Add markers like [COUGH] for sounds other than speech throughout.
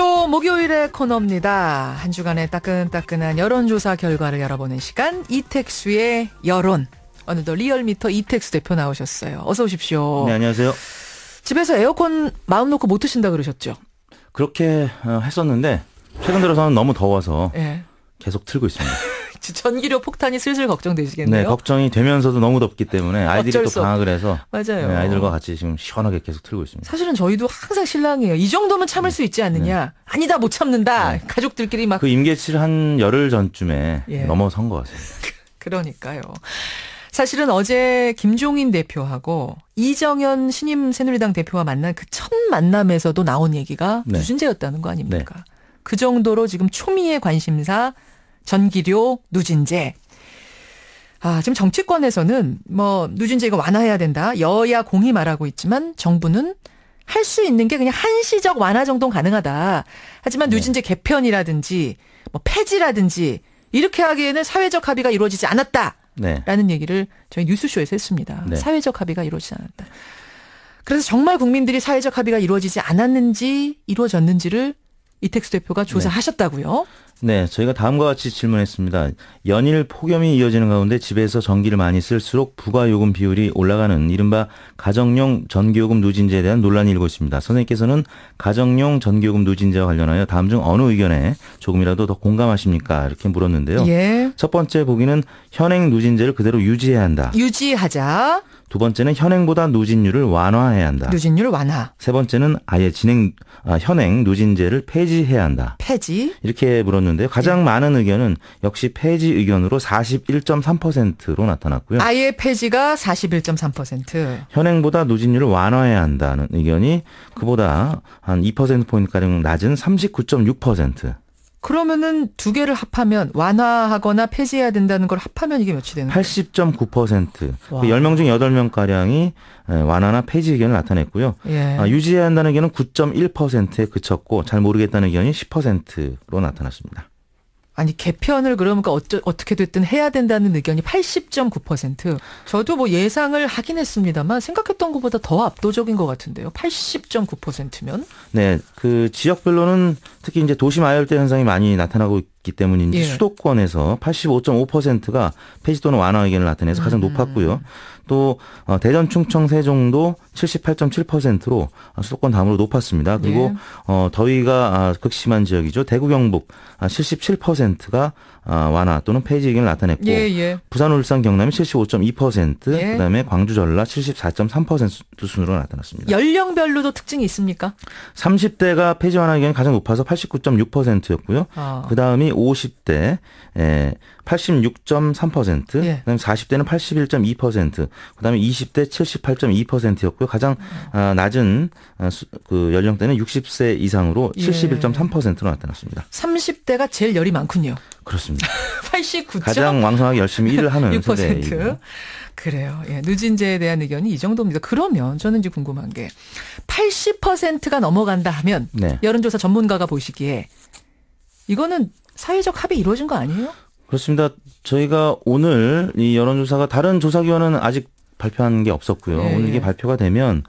쇼 목요일의 코너입니다. 한 주간의 따끈따끈한 여론조사 결과를 열어보는 시간 이택수의 여론. 오늘도 리얼미터 이택수 대표 나오셨어요. 어서 오십시오. 네, 안녕하세요. 집에서 에어컨 마음 놓고 못 드신다 그러셨죠? 그렇게 어, 했었는데 최근 들어서는 너무 더워서 예. 계속 틀고 있습니다. [LAUGHS] 전기료 폭탄이 슬슬 걱정되시겠네요. 네, 걱정이 되면서도 너무 덥기 때문에 아이들이 또 방학을 해서 맞아요. 네, 아이들과 같이 지금 시원하게 계속 틀고 있습니다. 사실은 저희도 항상 신랑이에요. 이 정도면 참을 네. 수 있지 않느냐? 네. 아니다 못 참는다. 네. 가족들끼리 막그 임계치를 한 열흘 전쯤에 예. 넘어선 것 같습니다. [LAUGHS] 그러니까요. 사실은 어제 김종인 대표하고 이정현 신임 새누리당 대표와 만난 그 첫 만남에서도 나온 얘기가 네. 주진제였다는 거 아닙니까? 네. 그 정도로 지금 초미의 관심사 전기료, 누진제. 아, 지금 정치권에서는 뭐 누진제가 완화해야 된다. 여야 공히 말하고 있지만 정부는 할 수 있는 게 그냥 한시적 완화 정도 가능하다. 하지만 네. 누진제 개편이라든지 뭐 폐지라든지 이렇게 하기에는 사회적 합의가 이루어지지 않았다. 네. 라는 얘기를 저희 뉴스쇼에서 했습니다. 네. 사회적 합의가 이루어지지 않았다. 그래서 정말 국민들이 사회적 합의가 이루어지지 않았는지 이루어졌는지를 이택수 대표가 조사하셨다고요? 네. 네, 저희가 다음과 같이 질문했습니다. 연일 폭염이 이어지는 가운데 집에서 전기를 많이 쓸수록 부가요금 비율이 올라가는 이른바 가정용 전기요금 누진제에 대한 논란이 일고 있습니다. 선생님께서는 가정용 전기요금 누진제와 관련하여 다음 중 어느 의견에 조금이라도 더 공감하십니까? 이렇게 물었는데요. 예. 첫 번째 보기는 현행 누진제를 그대로 유지해야 한다. 유지하자. 두 번째는 현행보다 누진율을 완화해야 한다. 누진율 완화. 세 번째는 아예 진행 아, 현행 누진제를 폐지해야 한다. 폐지. 이렇게 물었는데요. 가장 네. 많은 의견은 역시 폐지 의견으로 41.3%로 나타났고요. 아예 폐지가 41.3%. 현행보다 누진율을 완화해야 한다는 의견이 그보다 한2% 포인트가량 낮은 39.6%. 그러면은 두 개를 합하면 완화하거나 폐지해야 된다는 걸 합하면 이게 몇이 되는 거예요? 80.9%. 10명 중 8명 가량이 예, 완화나 폐지 의견을 나타냈고요. 예. 아, 유지해야 한다는 의견은 9.1%에 그쳤고 잘 모르겠다는 의견이 10%로 나타났습니다. 아니 개편을 그러니까 어쩌, 어떻게 됐든 해야 된다는 의견이 80.9%. 저도 뭐 예상을 하긴 했습니다만 생각했던 것보다 더 압도적인 것 같은데요. 80.9%면. 네, 그 지역별로는 특히 이제 도심 아열대 현상이 많이 나타나고 기 때문인지 예. 수도권에서 85.5%가 폐지 또는 완화 의견을 나타내서 가장 음. 높았고요. 또 어, 대전, 충청, 세종도 78.7%로 수도권 다음으로 높았습니다. 그리고 예. 어, 더위가 아, 극심한 지역이죠. 대구, 경북 77%가 아, 아, 완화 또는 폐지의견을 나타냈고 예, 예. 부산, 울산, 경남이 75.2% 예. 그다음에 광주, 전라 74.3% 순으로 나타났습니다. 연령별로도 특징이 있습니까? 30대가 폐지 완화 의견이 가장 높아서 89.6%였고요. 아. 그다음이 50대 에, 예, 86.3%, 예. 그다음에 40대는 81.2%, 그다음에 20대 78.2%였고요. 가장 음. 어, 낮은 어, 수, 그 연령대는 60세 이상으로 71.3%로 예. 나타났습니다. 30대가 제일 열이 많군요. 그렇습니다. 89. [LAUGHS] 가장 왕성하게 열심히 일을 하는 6%. 세대이고요. 그래요. 예, 누진제에 대한 의견이 이 정도입니다. 그러면 저는 이제 궁금한 게 80%가 넘어간다 하면 네. 여론조사 전문가가 보시기에 이거는 사회적 합의 이루어진 거 아니에요? 그렇습니다. 저희가 오늘 이 여론조사가 다른 조사기관은 아직 발표한 게 없었고요. 네. 오늘 이게 발표가 되면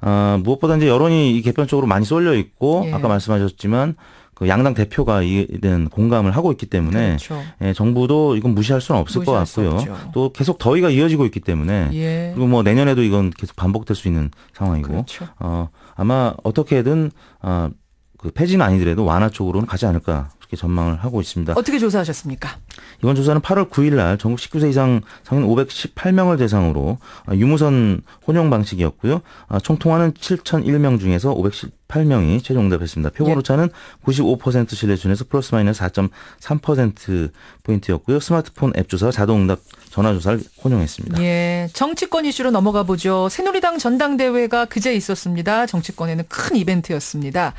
아, 무엇보다 이제 여론이 개편 쪽으로 많이 쏠려 있고 네. 아까 말씀하셨지만 그 양당 대표가 이는 공감을 하고 있기 때문에 그렇죠. 예, 정부도 이건 무시할 수는 없을 무시할 것 같고요. 또 계속 더위가 이어지고 있기 때문에 예. 그리고 뭐 내년에도 이건 계속 반복될 수 있는 상황이고 그렇죠. 어, 아마 어떻게든 어, 그 폐지는 아니더라도 완화 쪽으로는 가지 않을까 그렇게 전망을 하고 있습니다. 어떻게 조사하셨습니까? 이번 조사는 8월 9일 날 전국 19세 이상 성인 518명을 대상으로 아, 유무선 혼용 방식이었고요. 아, 총통화는 7,001명 중에서 518명이 최종 응답했습니다. 표본 예. 오차는 95% 신뢰준에서 플러스 마이너스 4.3% 포인트였고요. 스마트폰 앱 조사 와 자동 응답 전화 조사를 혼용했습니다. 예. 정치권 이슈로 넘어가 보죠. 새누리당 전당대회가 그제 있었습니다. 정치권에는 큰 이벤트였습니다.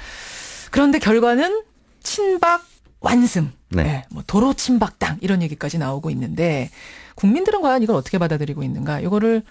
그런데 결과는 친박 완승. 네. 네. 뭐 도로 침박당 이런 얘기까지 나오고 있는데 국민들은 과연 이걸 어떻게 받아들이고 있는가? 이거를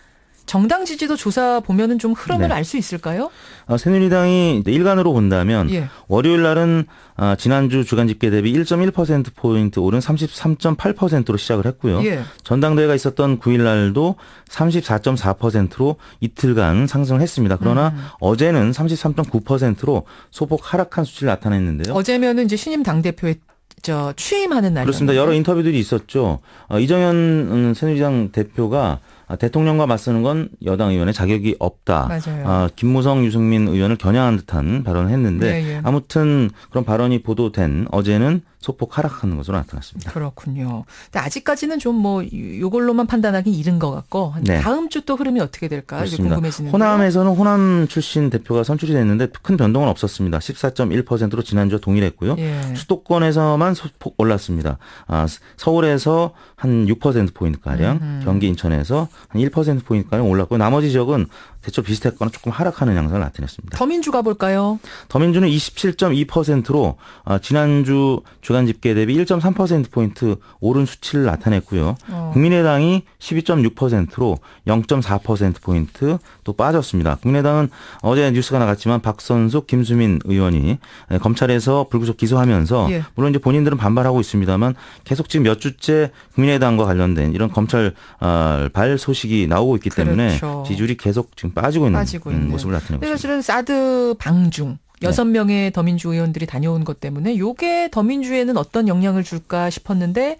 정당 지지도 조사 보면은 좀 흐름을 네. 알수 있을까요? 아, 새누리당이 일간으로 본다면 예. 월요일 날은 아, 지난주 주간 집계 대비 1.1% 포인트 오른 33.8%로 시작을 했고요. 예. 전당대회가 있었던 9일 날도 34.4%로 이틀간 상승 했습니다. 그러나 음. 어제는 33.9%로 소폭 하락한 수치를 나타냈는데요. 어제면은 이제 신임 당 대표의 저 취임하는 날 그렇습니다. 여러 인터뷰들이 있었죠. 어, 이정현 새누리당 대표가 아, 대통령과 맞서는 건 여당 의원의 자격이 없다. 맞아요. 아, 김무성, 유승민 의원을 겨냥한 듯한 발언을 했는데 예, 예. 아무튼 그런 발언이 보도된 어제는 소폭 하락하는 것으로 나타났습니다. 그렇군요. 근데 아직까지는 좀뭐 요걸로만 판단하기 이른 것 같고 네. 다음 주 또 흐름이 어떻게 될까 궁금해지는 호남에서는 호남 출신 대표가 선출이 됐는데 큰 변동은 없었습니다. 14.1%로 지난주 동일했고요. 예. 수도권에서만 소폭 올랐습니다. 아, 서울에서 한6% 포인트 가량, 경기 인천에서 한1% 포인트 가량 올랐고 나머지 지역은 대처 비슷했거나 조금 하락하는 양상을 나타냈습니다. 더민주 가볼까요? 더민주는 27.2%로 아, 지난주 주간 집계 대비 1.3%포인트 오른 수치를 나타냈고요. 어. 국민의당이 12.6%로 0.4%포인트 또 빠졌습니다. 국민의당은 어제 뉴스가 나갔지만 박선숙, 김수민 의원이 예, 검찰에서 불구속 기소하면서 예. 물론 이제 본인들은 반발하고 있습니다만 계속 지금 몇 주째 국민의당과 관련된 이런 검찰 아, 발 소식이 나오고 있기 때문에 그렇죠. 지지율이 계속 지금 지금 빠지고 있는, 빠지고 있 모습을 나타내고 있습니다. 사실은 사드 방중 여섯 네. 명의 더민주 의원들이 다녀온 것 때문에 요게 더민주에는 어떤 영향을 줄까 싶었는데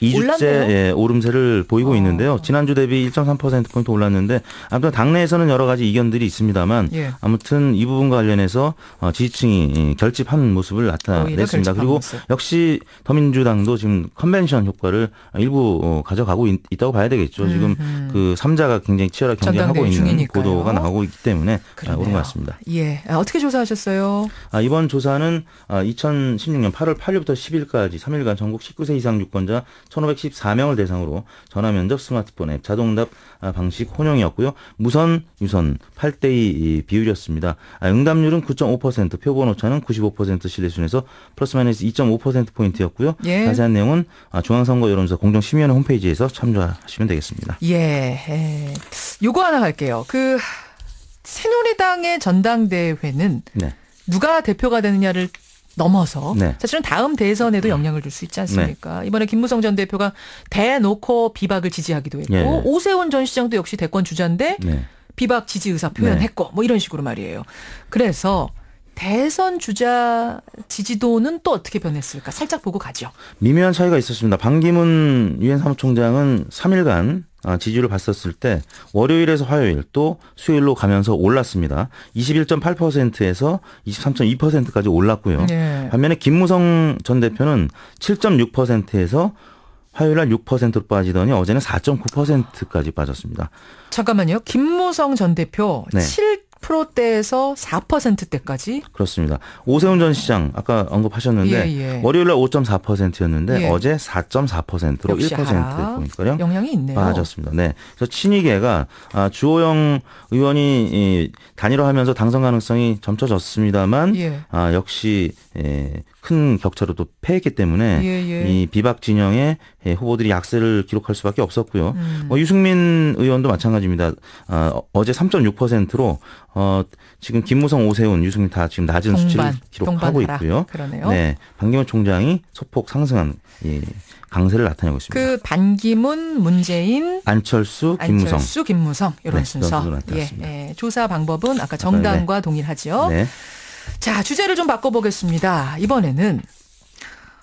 이주째 예, 오름세를 보이고 어. 있는데요. 지난주 대비 1.3%포인트 올랐는데 아무튼 당내에서는 여러 가지 이견들이 있습니다만 예. 아무튼 이부분 관련해서 어, 지지층이 결집한 모습을 나타냈습니다. 그리고 모습. 역시 더민주당도 지금 컨벤션 효과를 일부 어, 가져가고 있, 다고 봐야 되겠죠. 음, 지금 음. 그 3자가 굉장히 치열하게 경쟁하고 있는 중이니까요. 보도가 나오고 있기 때문에 아, 그러네요. 오른 것 같습니다. 예. 아, 어떻게 조사하셨어요? 아, 이번 조사는 2016년 8월 8일부터 10일까지 3일간 전국 19세 이상 유권자 1,514명을 대상으로 전화 면접 스마트폰 앱 자동답 아, 방식 혼용이었고요. 무선 유선 8대2 비율이었습니다. 아, 응답률은 9.5% 표본 오차는 95% 신뢰순에서 플러스 마이너스 2.5% 포인트였고요. 예. 자세한 내용은 아, 중앙선거 여론조사 공정심의원 홈페이지에서 참조하시면 되겠습니다. 예. 예. 요거 하나 갈게요. 그 새누리당의 전당대회는 네. 누가 대표가 되느냐를 넘어서 네. 사실은 다음 대선에도 영향을 줄 수 있지 않습니까? 네. 이번에 김무성 전 대표가 대놓고 비박을 지지하기도 했고 네. 오세훈 전 시장도 역시 대권 주자인데 네. 비박 지지 의사 표현했고 네. 뭐 이런 식으로 말이에요. 그래서 대선 주자 지지도는 또 어떻게 변했을까? 살짝 보고 가죠. 미묘한 차이가 있었습니다. 반기문 유엔 사무총장은 3일간 아, 지지율을 봤었을 때 월요일에서 화요일 또 수요일로 가면서 올랐습니다. 21.8%에서 23.2%까지 올랐고요. 네. 반면에 김무성 전 대표는 7.6%에서 화요일 날 6%로 빠지더니 어제는 4.9%까지 빠졌습니다. 잠깐만요. 김무성 전 대표 네. 7 10%대에서 4%대까지 그렇습니다. 오세훈 전 시장 아까 언급하셨는데 예, 예. 월요일 날 5.4%였는데 예. 어제 4.4%로 1%포인트가량 영향이 있네요. 빠졌습니다. 네. 그래서 친위계가 아, 주호영 의원이 이, 단일화하면서 당선 가능성이 점쳐졌습니다만 예. 아, 역시 예, 큰 격차로 또 패했기 때문에 예, 예. 이 비박 진영의 예, 후보들이 약세를 기록할 수밖에 없었고요. 음. 뭐 유승민 의원도 마찬가지입니다. 아, 어제 3.6%로 어, 지금 김무성, 오세훈, 유승민 다 지금 낮은 동반, 수치를 기록하고 있고요. 그러네요. 네, 반기문 총장이 소폭 상승한 예, 강세를 나타내고 있습니다. 그 반기문, 문재인, 안철수, 김무성, 안철수, 김무성 이런 네, 순서. 예, 예, 조사 방법은 아까 정당과 네. 동일하지요. 네. 자, 주제를 좀 바꿔보겠습니다. 이번에는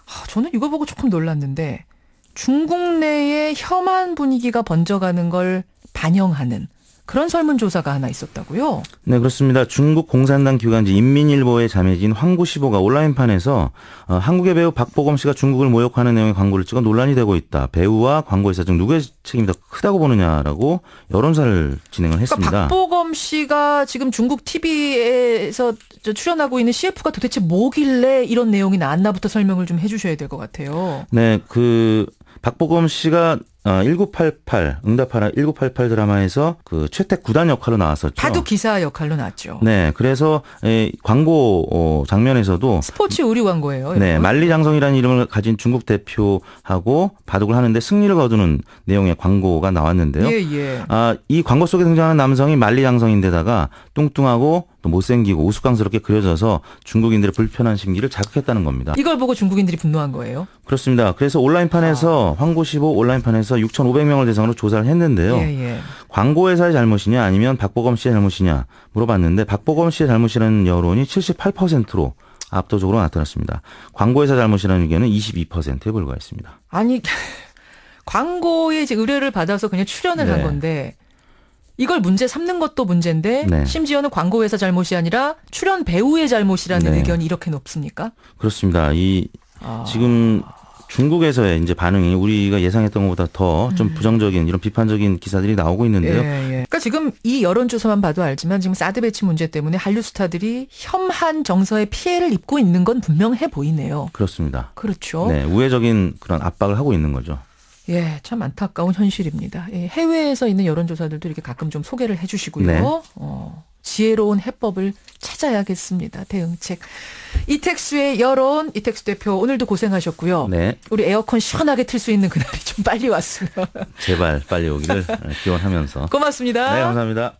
아, 저는 이거 보고 조금 놀랐는데 중국 내에 혐한 분위기가 번져가는 걸 반영하는 그런 설문조사가 하나 있었다고요? 네, 그렇습니다. 중국 공산당 기관지 인민일보의 자매진 황구시보가 온라인판에서 어, 한국의 배우 박보검 씨가 중국을 모욕하는 내용의 광고를 찍어 논란이 되고 있다. 배우와 광고회사 중 누구의 책임이 더 크다고 보느냐라고 여론사를 진행을 그러니까 했습니다. 그러니까 박보검 씨가 지금 중국 TV에서 출연하고 있는 CF가 도대체 뭐길래 이런 내용이 나왔나부터 설명을 좀 해주셔야 될 것 같아요. 네, 그 박보검 씨가 어, 1988 응답하라 1988 드라마에서 그 최택 구단 역할로 나왔었죠. 바둑 기사 역할로 나왔죠. 네, 그래서 에, 광고 어, 장면에서도 스포츠 의류 광고예요. 네, 만리장성이라는 이름을 가진 중국 대표하고 바둑을 하는데 승리를 거두는 내용의 광고가 나왔는데요. 예, 예. 아, 이 광고 속에 등장하는 남성이 만리장성인데다가 뚱뚱하고 또 못생기고 우스꽝스럽게 그려져서 중국인들의 불편한 심기를 자극했다는 겁니다. 이걸 보고 중국인들이 분노한 거예요? 그렇습니다. 그래서 온라인판에서 아. 황고15 온라인판에서 6,500명을 대상으로 조사를 했는데요. 예, 예. 광고 회사의 잘못이냐 아니면 박보검 씨의 잘못이냐 물어봤는데 박보검 씨의 잘못이라는 여론이 78%로 압도적으로 나타났습니다. 광고회사 잘못이라는 의견은 22%에 불과했습니다. 아니 [LAUGHS] 광고에 의뢰를 받아서 그냥 출연을 네. 한 건데 이걸 문제 삼는 것도 문제인데 네. 심지어는 광고 회사 잘못이 아니라 출연 배우의 잘못이라는 네. 의견이 이렇게 높습니까? 그렇습니다. 이 아. 지금 중국에서의 이제 반응이 우리가 예상했던 것보다 더좀 음. 부정적인 이런 비판적인 기사들이 나오고 있는데요. 예, 예. 그러니까 지금 이 여론조사만 봐도 알지만 지금 사드 배치 문제 때문에 한류 스타들이 혐한 정서에 피해를 입고 있는 건 분명해 보이네요. 그렇습니다. 그렇죠. 네, 우회적인 그런 압박을 하고 있는 거죠. 예, 참 안타까운 현실입니다. 예, 해외에서 있는 여론조사들도 이렇게 가끔 좀 소개를 해주시고요. 네. 어, 지혜로운 해법을 찾아야겠습니다. 대응책. 이택수의 여론, 이택수 대표 오늘도 고생하셨고요. 네. 우리 에어컨 시원하게 틀 수 있는 그날이 좀 빨리 왔으면. 제발 빨리 오기를 [LAUGHS] 기원하면서. 고맙습니다. 네, 감사합니다.